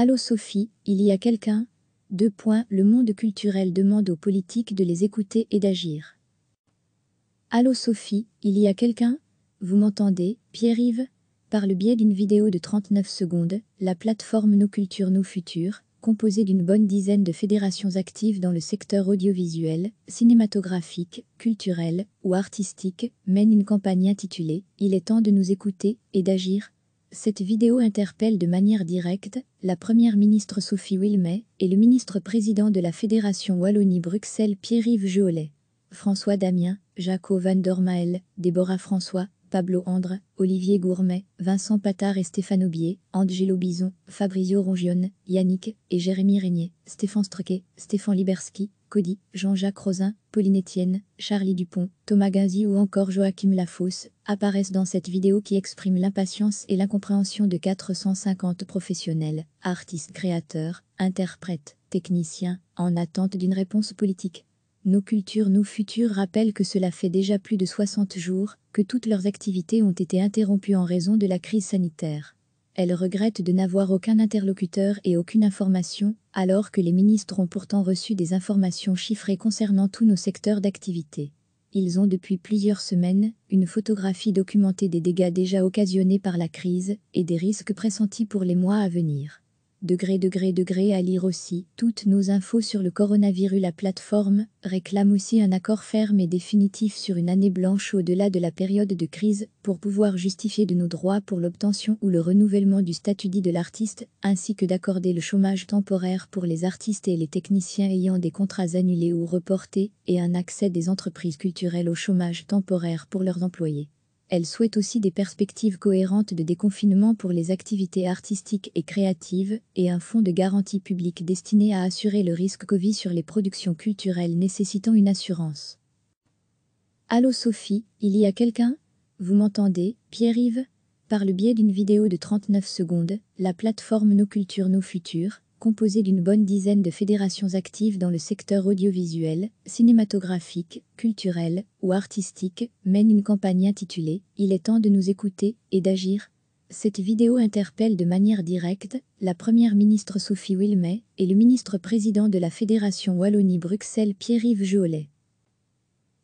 Allô Sophie, il y a quelqu'un Deux points, le monde culturel demande aux politiques de les écouter et d'agir. Allô Sophie, il y a quelqu'un Vous m'entendez, Pierre-Yves Par le biais d'une vidéo de 39 secondes, la plateforme Nos Cultures Nos Futurs, composée d'une bonne dizaine de fédérations actives dans le secteur audiovisuel, cinématographique, culturel ou artistique, mène une campagne intitulée Il est temps de nous écouter et d'agir cette vidéo interpelle de manière directe la première ministre Sophie Wilmet et le ministre-président de la Fédération Wallonie-Bruxelles Pierre-Yves Jolet. François Damien, Jaco van Dormael, Déborah François, Pablo Andre, Olivier Gourmet, Vincent Patard et Stéphane Aubier, Angelo Bison, Fabrizio Rongione, Yannick et Jérémy Régnier, Stéphane Stroquet, Stéphane Liberski, Cody, Jean-Jacques Rosin, Pauline Etienne, Charlie Dupont, Thomas Gazi ou encore Joachim Lafosse apparaissent dans cette vidéo qui exprime l'impatience et l'incompréhension de 450 professionnels, artistes, créateurs, interprètes, techniciens, en attente d'une réponse politique. Nos cultures, nos futurs rappellent que cela fait déjà plus de 60 jours que toutes leurs activités ont été interrompues en raison de la crise sanitaire elle regrette de n'avoir aucun interlocuteur et aucune information, alors que les ministres ont pourtant reçu des informations chiffrées concernant tous nos secteurs d'activité. Ils ont depuis plusieurs semaines une photographie documentée des dégâts déjà occasionnés par la crise et des risques pressentis pour les mois à venir. Degré, degré, degré à lire aussi. Toutes nos infos sur le coronavirus. La plateforme réclame aussi un accord ferme et définitif sur une année blanche au-delà de la période de crise pour pouvoir justifier de nos droits pour l'obtention ou le renouvellement du statut dit de l'artiste, ainsi que d'accorder le chômage temporaire pour les artistes et les techniciens ayant des contrats annulés ou reportés et un accès des entreprises culturelles au chômage temporaire pour leurs employés. Elle souhaite aussi des perspectives cohérentes de déconfinement pour les activités artistiques et créatives et un fonds de garantie publique destiné à assurer le risque Covid sur les productions culturelles nécessitant une assurance. Allô Sophie, il y a quelqu'un Vous m'entendez, Pierre-Yves Par le biais d'une vidéo de 39 secondes, la plateforme Nos Cultures Nos Futures. Composée d'une bonne dizaine de fédérations actives dans le secteur audiovisuel, cinématographique, culturel ou artistique, mène une campagne intitulée Il est temps de nous écouter et d'agir. Cette vidéo interpelle de manière directe la première ministre Sophie Wilmet et le ministre-président de la Fédération Wallonie-Bruxelles Pierre-Yves Jolet.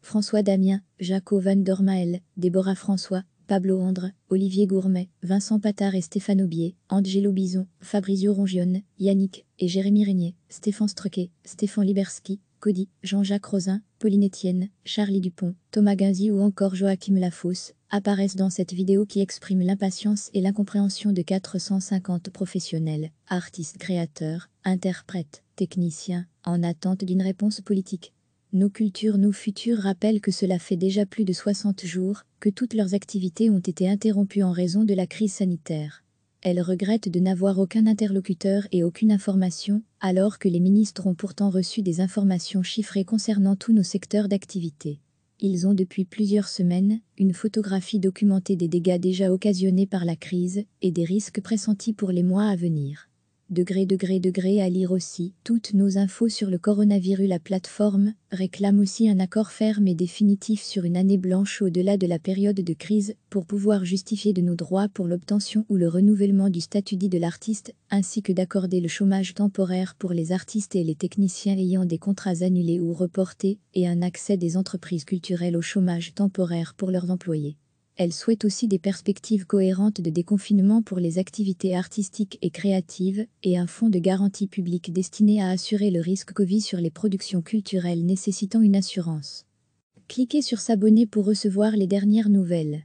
François Damien, Jaco Van Dormael, Déborah François, Pablo Andre, Olivier Gourmet, Vincent Patard et Stéphane Aubier, Angelo Bison, Fabrizio Rongione, Yannick et Jérémy Régnier, Stéphane Stroquet, Stéphane Liberski, Cody, Jean-Jacques Rosin, Pauline Etienne, Charlie Dupont, Thomas Guinzi ou encore Joachim Lafosse apparaissent dans cette vidéo qui exprime l'impatience et l'incompréhension de 450 professionnels, artistes créateurs, interprètes, techniciens, en attente d'une réponse politique nos cultures, nos futurs rappellent que cela fait déjà plus de 60 jours que toutes leurs activités ont été interrompues en raison de la crise sanitaire. Elles regrettent de n'avoir aucun interlocuteur et aucune information, alors que les ministres ont pourtant reçu des informations chiffrées concernant tous nos secteurs d'activité. Ils ont depuis plusieurs semaines une photographie documentée des dégâts déjà occasionnés par la crise et des risques pressentis pour les mois à venir degré degré degré à lire aussi. Toutes nos infos sur le coronavirus, la plateforme réclame aussi un accord ferme et définitif sur une année blanche au-delà de la période de crise pour pouvoir justifier de nos droits pour l'obtention ou le renouvellement du statut dit de l'artiste, ainsi que d'accorder le chômage temporaire pour les artistes et les techniciens ayant des contrats annulés ou reportés et un accès des entreprises culturelles au chômage temporaire pour leurs employés. Elle souhaite aussi des perspectives cohérentes de déconfinement pour les activités artistiques et créatives et un fonds de garantie publique destiné à assurer le risque Covid sur les productions culturelles nécessitant une assurance. Cliquez sur s'abonner pour recevoir les dernières nouvelles.